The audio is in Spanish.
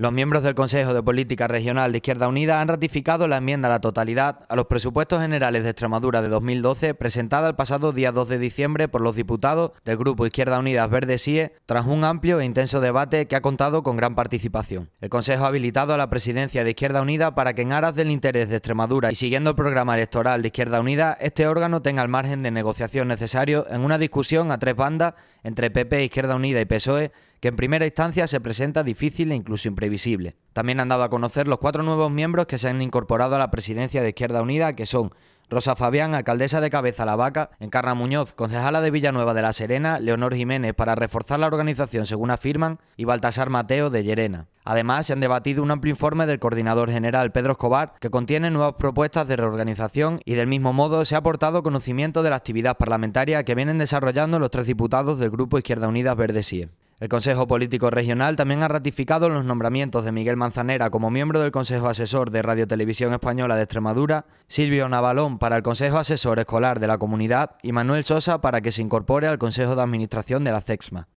Los miembros del Consejo de Política Regional de Izquierda Unida han ratificado la enmienda a la totalidad a los presupuestos generales de Extremadura de 2012 presentada el pasado día 2 de diciembre por los diputados del Grupo Izquierda Unida Verde SIE tras un amplio e intenso debate que ha contado con gran participación. El Consejo ha habilitado a la presidencia de Izquierda Unida para que en aras del interés de Extremadura y siguiendo el programa electoral de Izquierda Unida, este órgano tenga el margen de negociación necesario en una discusión a tres bandas entre PP, Izquierda Unida y PSOE que en primera instancia se presenta difícil e incluso imprevisible. También han dado a conocer los cuatro nuevos miembros que se han incorporado a la presidencia de Izquierda Unida, que son Rosa Fabián, alcaldesa de Cabeza la Vaca, Encarna Muñoz, concejala de Villanueva de la Serena, Leonor Jiménez para reforzar la organización según afirman, y Baltasar Mateo de Llerena. Además, se han debatido un amplio informe del coordinador general Pedro Escobar que contiene nuevas propuestas de reorganización y del mismo modo se ha aportado conocimiento de la actividad parlamentaria que vienen desarrollando los tres diputados del Grupo Izquierda Unida Verde -Sie. El Consejo Político Regional también ha ratificado los nombramientos de Miguel Manzanera como miembro del Consejo Asesor de Radio Televisión Española de Extremadura, Silvio Navalón para el Consejo Asesor Escolar de la Comunidad y Manuel Sosa para que se incorpore al Consejo de Administración de la CEXMA.